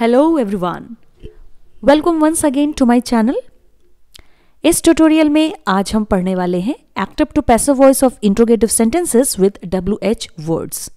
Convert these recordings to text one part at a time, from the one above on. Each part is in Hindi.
Hello everyone welcome once again to my channel इस ट्यूटोरियल में आज हम पढ़ने वाले हैं active to passive voice of interrogative sentences with W H words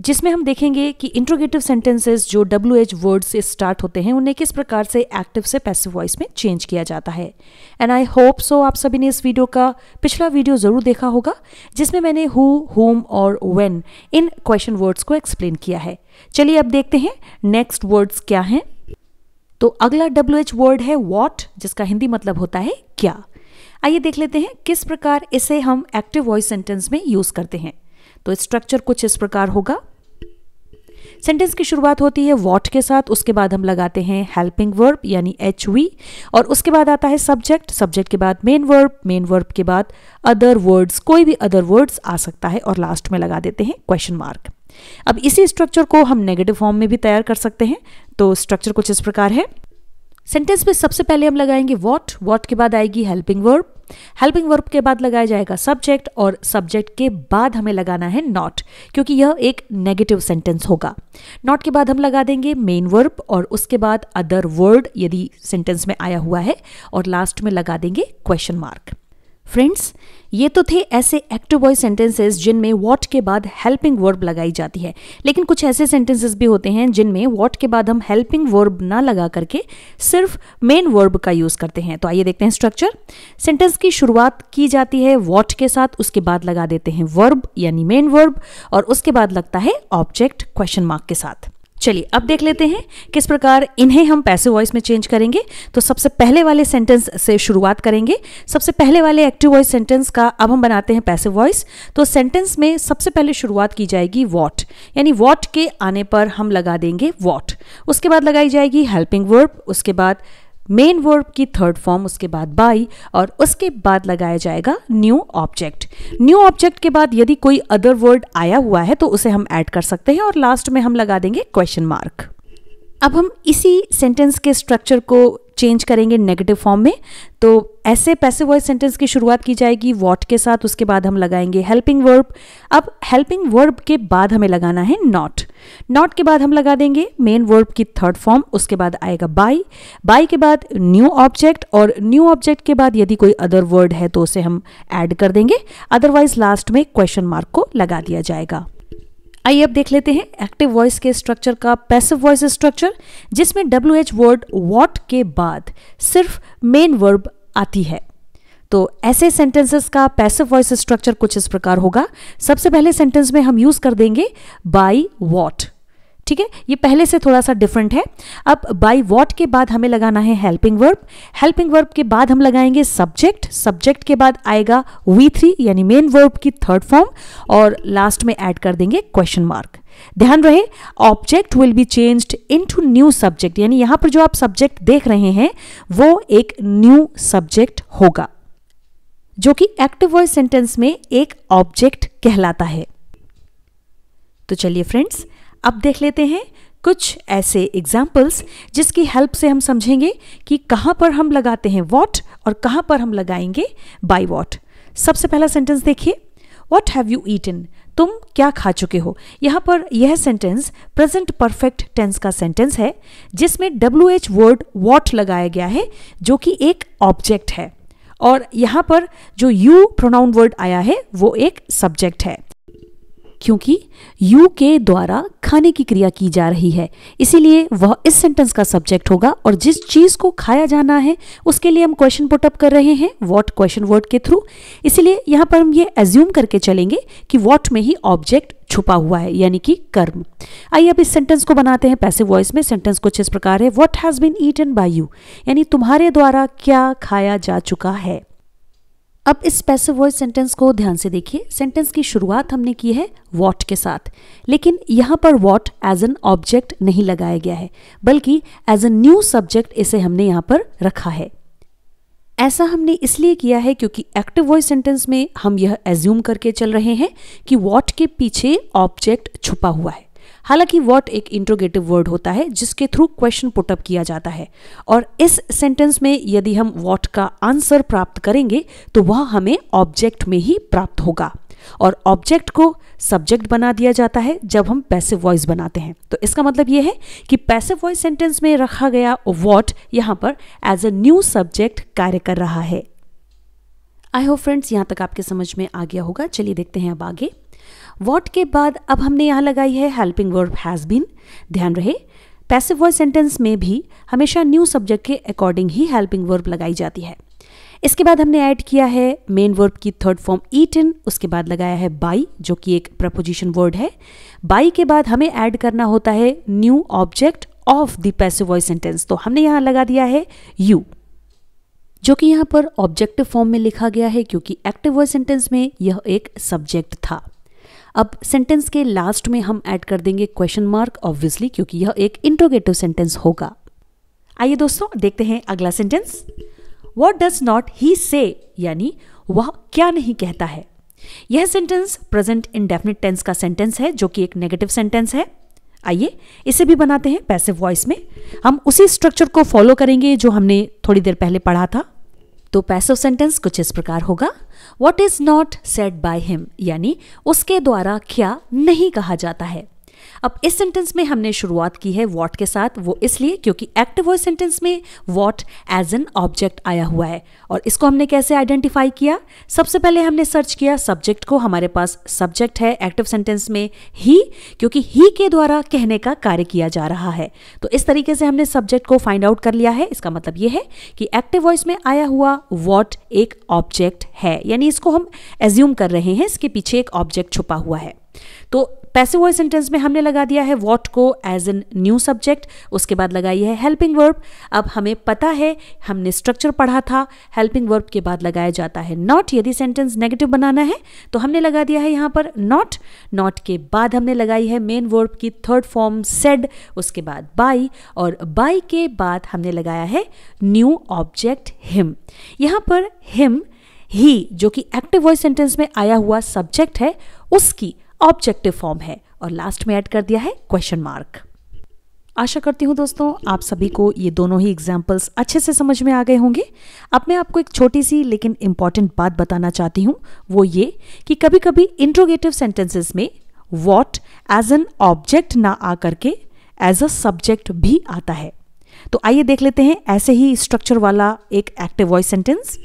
जिसमें हम देखेंगे कि इंट्रोगेटिव सेंटेंसेस जो डब्ल्यू एच वर्ड से स्टार्ट होते हैं उन्हें किस प्रकार से एक्टिव से पैसिव वॉइस में चेंज किया जाता है एंड आई होप सो आप सभी ने इस वीडियो का पिछला वीडियो ज़रूर देखा होगा जिसमें मैंने हु होम और वेन इन क्वेश्चन वर्ड्स को एक्सप्लेन किया है चलिए अब देखते हैं नेक्स्ट वर्ड्स क्या हैं तो अगला डब्ल्यू एच वर्ड है वॉट जिसका हिंदी मतलब होता है क्या आइए देख लेते हैं किस प्रकार इसे हम एक्टिव वॉइस सेंटेंस में यूज़ करते हैं तो स्ट्रक्चर कुछ इस प्रकार होगा सेंटेंस की शुरुआत होती है वॉट के साथ उसके बाद हम लगाते हैं हेल्पिंग वर्ब यानी एच वी और उसके बाद आता है सब्जेक्ट सब्जेक्ट के बाद मेन वर्ब मेन वर्ब के बाद अदर वर्ड्स कोई भी अदर वर्ड्स आ सकता है और लास्ट में लगा देते हैं क्वेश्चन मार्क अब इसी स्ट्रक्चर को हम नेगेटिव फॉर्म में भी तैयार कर सकते हैं तो स्ट्रक्चर कुछ इस प्रकार है सेंटेंस में सबसे पहले हम लगाएंगे वॉट वॉट के बाद आएगी हेल्पिंग वर्ब हेल्पिंग वर्ब के बाद लगाया जाएगा सब्जेक्ट और सब्जेक्ट के बाद हमें लगाना है नॉट क्योंकि यह एक नेगेटिव सेंटेंस होगा नॉट के बाद हम लगा देंगे मेन वर्ब और उसके बाद अदर वर्ड यदि सेंटेंस में आया हुआ है और लास्ट में लगा देंगे क्वेश्चन मार्क फ्रेंड्स ये तो थे ऐसे एक्टिव वॉइस सेंटेंसेस जिनमें वॉट के बाद हेल्पिंग वर्ब लगाई जाती है लेकिन कुछ ऐसे सेंटेंसेस भी होते हैं जिनमें वॉट के बाद हम हेल्पिंग वर्ब ना लगा करके सिर्फ मेन वर्ब का यूज़ करते हैं तो आइए देखते हैं स्ट्रक्चर सेंटेंस की शुरुआत की जाती है वॉट के साथ उसके बाद लगा देते हैं वर्ब यानी मेन वर्ब और उसके बाद लगता है ऑब्जेक्ट क्वेश्चन मार्क के साथ चलिए अब देख लेते हैं किस प्रकार इन्हें हम पैसे वॉइस में चेंज करेंगे तो सबसे पहले वाले सेंटेंस से शुरुआत करेंगे सबसे पहले वाले एक्टिव वॉइस सेंटेंस का अब हम बनाते हैं पैसे वॉइस तो सेंटेंस में सबसे पहले शुरुआत की जाएगी वॉट यानी वॉट के आने पर हम लगा देंगे वॉट उसके बाद लगाई जाएगी हेल्पिंग वर्ब उसके बाद मेन वर्ब की थर्ड फॉर्म उसके बाद बाई और उसके बाद लगाया जाएगा न्यू ऑब्जेक्ट न्यू ऑब्जेक्ट के बाद यदि कोई अदर वर्ड आया हुआ है तो उसे हम ऐड कर सकते हैं और लास्ट में हम लगा देंगे क्वेश्चन मार्क अब हम इसी सेंटेंस के स्ट्रक्चर को चेंज करेंगे नेगेटिव फॉर्म में तो ऐसे पैसिव वॉइस सेंटेंस की शुरुआत की जाएगी वॉट के साथ उसके बाद हम लगाएंगे हेल्पिंग वर्ब अब हेल्पिंग वर्ब के बाद हमें लगाना है नॉट नॉट के बाद हम लगा देंगे मेन वर्ब की थर्ड फॉर्म उसके बाद आएगा बाई बाई के बाद न्यू ऑब्जेक्ट और न्यू ऑब्जेक्ट के बाद यदि कोई अदर वर्ड है तो उसे हम ऐड कर देंगे अदरवाइज लास्ट में क्वेश्चन मार्क को लगा दिया जाएगा आइए अब देख लेते हैं एक्टिव वॉइस के स्ट्रक्चर का पैसिव वॉइस स्ट्रक्चर जिसमें डब्ल्यू एच वर्ड वॉट के बाद सिर्फ मेन वर्ब आती है तो ऐसे सेंटेंसेस का पैसिव वॉइस स्ट्रक्चर कुछ इस प्रकार होगा सबसे पहले सेंटेंस में हम यूज कर देंगे बाई वॉट ठीक है ये पहले से थोड़ा सा डिफरेंट है अब बाई वॉट के बाद हमें लगाना है हेल्पिंग वर्ब हेल्पिंग वर्ब के बाद हम लगाएंगे सब्जेक्ट सब्जेक्ट के बाद आएगा वी थ्री यानी मेन वर्ब की थर्ड फॉर्म और लास्ट में ऐड कर देंगे क्वेश्चन मार्क ध्यान रहे object will be changed into new subject यानी यहां पर जो आप सब्जेक्ट देख रहे हैं वो एक न्यू सब्जेक्ट होगा जो कि एक्टिव वॉइस सेंटेंस में एक ऑब्जेक्ट कहलाता है तो चलिए फ्रेंड्स अब देख लेते हैं कुछ ऐसे एग्जाम्पल्स जिसकी हेल्प से हम समझेंगे कि कहाँ पर हम लगाते हैं वॉट और कहाँ पर हम लगाएंगे बाई वॉट सबसे पहला सेंटेंस देखिए वॉट हैव यू ईटन तुम क्या खा चुके हो यहाँ पर यह सेंटेंस प्रेजेंट परफेक्ट टेंस का सेंटेंस है जिसमें डब्ल्यू एच वर्ड वॉट लगाया गया है जो कि एक ऑब्जेक्ट है और यहाँ पर जो यू प्रोनाउन वर्ड आया है वो एक सब्जेक्ट है क्योंकि यू के द्वारा खाने की क्रिया की जा रही है इसीलिए वह इस सेंटेंस का सब्जेक्ट होगा और जिस चीज़ को खाया जाना है उसके लिए हम क्वेश्चन पुट अप कर रहे हैं वॉट क्वेश्चन वर्ड के थ्रू इसीलिए यहाँ पर हम ये एज्यूम करके चलेंगे कि वॉट में ही ऑब्जेक्ट छुपा हुआ है यानी कि कर्म आइए अब इस सेंटेंस को बनाते हैं पैसिव वॉइस में सेंटेंस कुछ इस प्रकार है what has been eaten by you यानी तुम्हारे द्वारा क्या खाया जा चुका है अब इस पैसिव वॉइस सेंटेंस को ध्यान से देखिए सेंटेंस की शुरुआत हमने की है वॉट के साथ लेकिन यहाँ पर वॉट एज एन ऑब्जेक्ट नहीं लगाया गया है बल्कि एज ए न्यू सब्जेक्ट इसे हमने यहाँ पर रखा है ऐसा हमने इसलिए किया है क्योंकि एक्टिव वॉइस सेंटेंस में हम यह एज्यूम करके चल रहे हैं कि वॉट के पीछे ऑब्जेक्ट छुपा हुआ है हालांकि वॉट एक इंट्रोगेटिव वर्ड होता है जिसके थ्रू क्वेश्चन पुटअप किया जाता है और इस सेंटेंस में यदि हम वॉट का आंसर प्राप्त करेंगे तो वह हमें ऑब्जेक्ट में ही प्राप्त होगा और ऑब्जेक्ट को सब्जेक्ट बना दिया जाता है जब हम पैसिव वॉइस बनाते हैं तो इसका मतलब यह है कि पैसिव वॉइस सेंटेंस में रखा गया वॉट यहां पर एज अ न्यू सब्जेक्ट कार्य कर रहा है आई होप फ्रेंड्स यहां तक आपके समझ में आ गया होगा चलिए देखते हैं अब आगे वॉट के बाद अब हमने यहाँ लगाई है हेल्पिंग वर्ब हैज़ बीन ध्यान रहे पैसिव वॉइस सेंटेंस में भी हमेशा न्यू सब्जेक्ट के अकॉर्डिंग ही हेल्पिंग वर्ब लगाई जाती है इसके बाद हमने ऐड किया है मेन वर्ब की थर्ड फॉर्म ईट इन उसके बाद लगाया है बाई जो कि एक प्रपोजिशन वर्ड है बाई के बाद हमें ऐड करना होता है new object of the passive voice sentence तो हमने यहाँ लगा दिया है यू जो कि यहाँ पर ऑब्जेक्टिव फॉर्म में लिखा गया है क्योंकि एक्टिव वॉइस सेंटेंस में यह एक सब्जेक्ट था अब सेंटेंस के लास्ट में हम ऐड कर देंगे क्वेश्चन मार्क ऑब्वियसली क्योंकि यह एक इंट्रोगेटिव सेंटेंस होगा आइए दोस्तों देखते हैं अगला sentence what does not he say यानी वह क्या नहीं कहता है यह सेंटेंस प्रेजेंट इंडेफिनिट टेंस का सेंटेंस है जो कि एक नेगेटिव सेंटेंस है आइए इसे भी बनाते हैं पैसिव वॉइस में हम उसी स्ट्रक्चर को फॉलो करेंगे जो हमने थोड़ी देर पहले पढ़ा था तो पैसिव सेंटेंस कुछ इस प्रकार होगा what is not set by him यानी उसके द्वारा क्या नहीं कहा जाता है अब इस सेंटेंस में हमने शुरुआत की है वॉट के साथ वो इसलिए क्योंकि एक्टिव वॉइस सेंटेंस में वॉट एज एन ऑब्जेक्ट आया हुआ है और इसको हमने कैसे आइडेंटिफाई किया सबसे पहले हमने सर्च किया सब्जेक्ट को हमारे पास सब्जेक्ट है एक्टिव सेंटेंस में ही क्योंकि ही के द्वारा कहने का कार्य किया जा रहा है तो इस तरीके से हमने सब्जेक्ट को फाइंड आउट कर लिया है इसका मतलब यह है कि एक्टिव वॉइस में आया हुआ वॉट एक ऑब्जेक्ट है यानी इसको हम एज्यूम कर रहे हैं इसके पीछे एक ऑब्जेक्ट छुपा हुआ है तो पैसिव वॉइस सेंटेंस में हमने लगा दिया है वॉट को एज एन न्यू सब्जेक्ट उसके बाद लगाई है हेल्पिंग वर्ब अब हमें पता है हमने स्ट्रक्चर पढ़ा था हेल्पिंग वर्ब के बाद लगाया जाता है नॉट यदि सेंटेंस नेगेटिव बनाना है तो हमने लगा दिया है यहाँ पर नॉट नॉट के बाद हमने लगाई है मेन वर्ब की थर्ड फॉर्म सेड उसके बाद बाई और बाई के बाद हमने लगाया है न्यू ऑब्जेक्ट हिम यहाँ पर हिम ही जो कि एक्टिव वॉइस सेंटेंस में आया हुआ सब्जेक्ट है उसकी ऑब्जेक्टिव फॉर्म है और लास्ट में ऐड कर दिया है क्वेश्चन मार्क आशा करती हूँ दोस्तों आप सभी को ये दोनों ही एग्जाम्पल्स अच्छे से समझ में आ गए होंगे अब मैं आपको एक छोटी सी लेकिन इम्पॉर्टेंट बात बताना चाहती हूँ वो ये कि कभी कभी इंट्रोगेटिव सेंटेंसेस में वॉट एज एन ऑब्जेक्ट ना आ करके एज अ सब्जेक्ट भी आता है तो आइए देख लेते हैं ऐसे ही स्ट्रक्चर वाला एक एक्टिव वॉइस सेंटेंस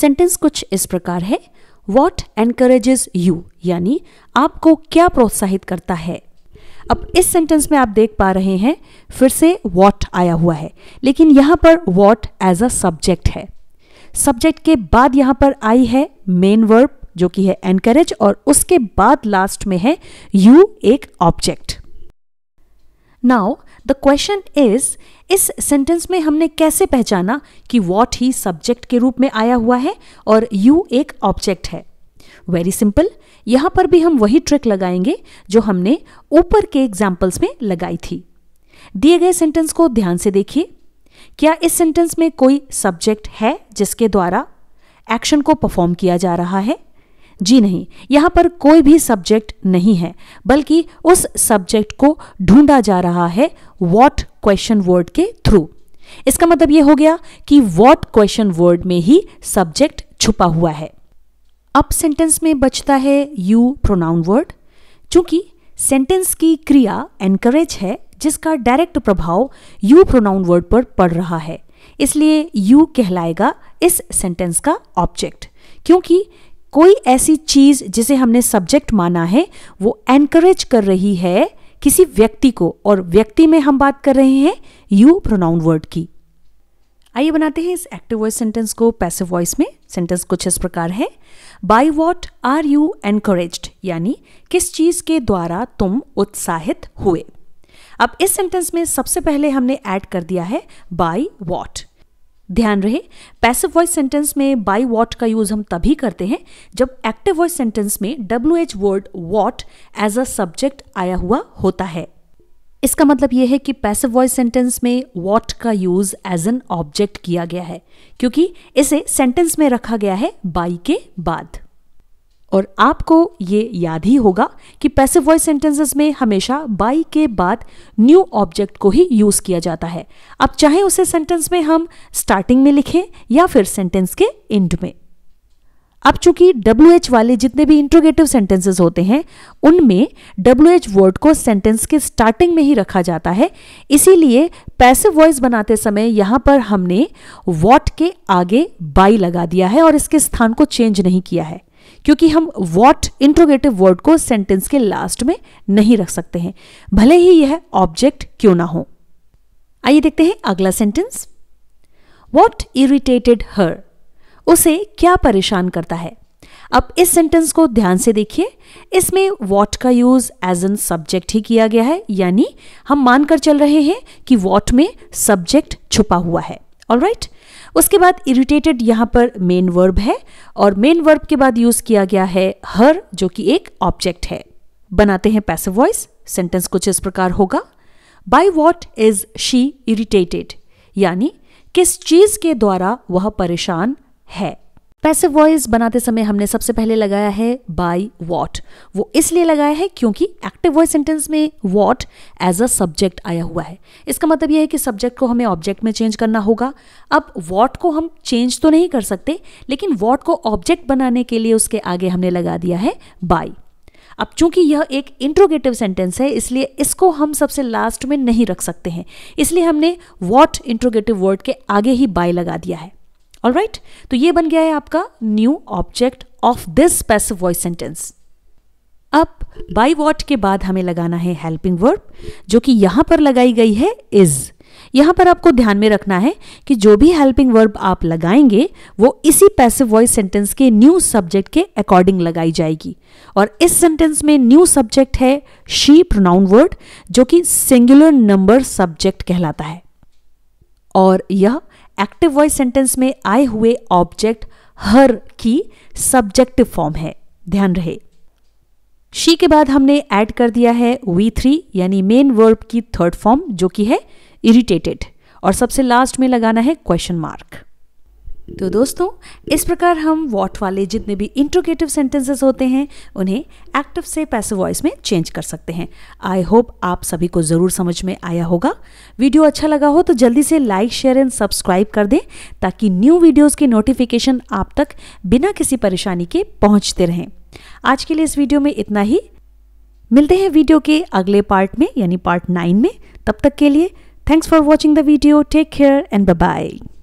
सेंटेंस कुछ इस प्रकार है वॉट एनकरेज यू यानी आपको क्या प्रोत्साहित करता है अब इस सेंटेंस में आप देख पा रहे हैं फिर से वॉट आया हुआ है लेकिन यहां पर वॉट एज अ सब्जेक्ट है सब्जेक्ट के बाद यहां पर आई है मेन वर्ब जो कि है एनकरेज और उसके बाद लास्ट में है यू एक object now the question is इस सेंटेंस में हमने कैसे पहचाना कि वॉट ही सब्जेक्ट के रूप में आया हुआ है और यू एक ऑब्जेक्ट है वेरी सिंपल यहां पर भी हम वही ट्रिक लगाएंगे जो हमने ऊपर के एग्जाम्पल्स में लगाई थी दिए गए सेंटेंस को ध्यान से देखिए क्या इस सेंटेंस में कोई सब्जेक्ट है जिसके द्वारा एक्शन को परफॉर्म किया जा रहा है जी नहीं यहां पर कोई भी सब्जेक्ट नहीं है बल्कि उस सब्जेक्ट को ढूंढा जा रहा है वॉट क्वेश्चन वर्ड के थ्रू इसका मतलब यह हो गया कि वॉट क्वेश्चन वर्ड में ही सब्जेक्ट छुपा हुआ है अब सेंटेंस में बचता है यू प्रोनाउन वर्ड चूंकि सेंटेंस की क्रिया एनकरेज है जिसका डायरेक्ट प्रभाव यू प्रोनाउन वर्ड पर पड़ रहा है इसलिए यू कहलाएगा इस सेंटेंस का ऑब्जेक्ट क्योंकि कोई ऐसी चीज जिसे हमने सब्जेक्ट माना है वो एनकरेज कर रही है किसी व्यक्ति को और व्यक्ति में हम बात कर रहे हैं यू प्रोनाउन वर्ड की आइए बनाते हैं इस एक्टिव वॉइस सेंटेंस को पैसिव वॉइस में सेंटेंस कुछ इस प्रकार है by what are you encourage यानी किस चीज़ के द्वारा तुम उत्साहित हुए अब इस सेंटेंस में सबसे पहले हमने ऐड कर दिया है बाई वॉट ध्यान रहे पैसिव वॉइस सेंटेंस में बाई वॉट का यूज हम तभी करते हैं जब एक्टिव वॉइस सेंटेंस में W H word what as a subject आया हुआ होता है इसका मतलब यह है कि पैसिव वॉइस सेंटेंस में वॉट का यूज एज एन ऑब्जेक्ट किया गया है क्योंकि इसे सेंटेंस में रखा गया है बाई के बाद और आपको ये याद ही होगा कि पैसिव वॉइस सेंटेंसेस में हमेशा बाई के बाद न्यू ऑब्जेक्ट को ही यूज़ किया जाता है अब चाहे उसे सेंटेंस में हम स्टार्टिंग में लिखें या फिर सेंटेंस के एंड में अब चूंकि डब्ल्यू एच वाले जितने भी इंट्रोगेटिव सेंटेंसेस होते हैं उनमें डब्ल्यू एच वर्ड को सेंटेंस के स्टार्टिंग में ही रखा जाता है इसीलिए पैसिव वॉइस बनाते समय यहां पर हमने वॉट के आगे बाई लगा दिया है और इसके स्थान को चेंज नहीं किया है क्योंकि हम वॉट इंट्रोगेटिव वर्ड को सेंटेंस के लास्ट में नहीं रख सकते हैं भले ही यह ऑब्जेक्ट क्यों ना हो आइए देखते हैं अगला सेंटेंस वॉट इरिटेटेड हर उसे क्या परेशान करता है अब इस सेंटेंस को ध्यान से देखिए इसमें वॉट का यूज एज एन सब्जेक्ट ही किया गया है यानी हम मानकर चल रहे हैं कि वॉट में सब्जेक्ट छुपा हुआ है ऑल राइट उसके बाद इरिटेटेड यहाँ पर मेन वर्ब है और मेन वर्ब के बाद यूज किया गया है हर जो कि एक ऑब्जेक्ट है बनाते हैं पैसिव वॉइस सेंटेंस कुछ इस प्रकार होगा by what is she irritated यानी किस चीज के द्वारा वह परेशान है पैसिव वॉइस बनाते समय हमने सबसे पहले लगाया है बाई वॉट वो इसलिए लगाया है क्योंकि एक्टिव वॉइस सेंटेंस में वॉट एज अ सब्जेक्ट आया हुआ है इसका मतलब यह है कि सब्जेक्ट को हमें ऑब्जेक्ट में चेंज करना होगा अब वॉट को हम चेंज तो नहीं कर सकते लेकिन वॉट को ऑब्जेक्ट बनाने के लिए उसके आगे हमने लगा दिया है बाई अब चूंकि यह एक इंट्रोगेटिव सेंटेंस है इसलिए इसको हम सबसे लास्ट में नहीं रख सकते हैं इसलिए हमने वॉट इंट्रोगेटिव वर्ड के आगे ही बाय लगा दिया है ऑल राइट right? तो ये बन गया है आपका new object of this passive voice sentence अब बाई वॉट के बाद हमें लगाना है हेल्पिंग वर्ब जो कि यहां पर लगाई गई है इज यहां पर आपको ध्यान में रखना है कि जो भी हेल्पिंग वर्ब आप लगाएंगे वो इसी पैसिव वॉइस सेंटेंस के न्यू सब्जेक्ट के अकॉर्डिंग लगाई जाएगी और इस सेंटेंस में न्यू सब्जेक्ट है शी प्रोनाउन वर्ड जो कि सिंगुलर नंबर सब्जेक्ट कहलाता है और यह एक्टिव वॉइस सेंटेंस में आए हुए ऑब्जेक्ट हर की सब्जेक्टिव फॉर्म है ध्यान रहे शी के बाद हमने ऐड कर दिया है वी थ्री यानी मेन वर्ब की थर्ड फॉर्म जो कि है इरिटेटेड और सबसे लास्ट में लगाना है क्वेश्चन मार्क तो दोस्तों इस प्रकार हम वॉट वाले जितने भी इंट्रोगेटिव सेंटेंसेस होते हैं उन्हें एक्टिव से पैसिव वॉइस में चेंज कर सकते हैं आई होप आप सभी को ज़रूर समझ में आया होगा वीडियो अच्छा लगा हो तो जल्दी से लाइक शेयर एंड सब्सक्राइब कर दें ताकि न्यू वीडियोज़ के नोटिफिकेशन आप तक बिना किसी परेशानी के पहुँचते रहें आज के लिए इस वीडियो में इतना ही मिलते हैं वीडियो के अगले पार्ट में यानी पार्ट नाइन में तब तक के लिए thanks for watching the video take care and bye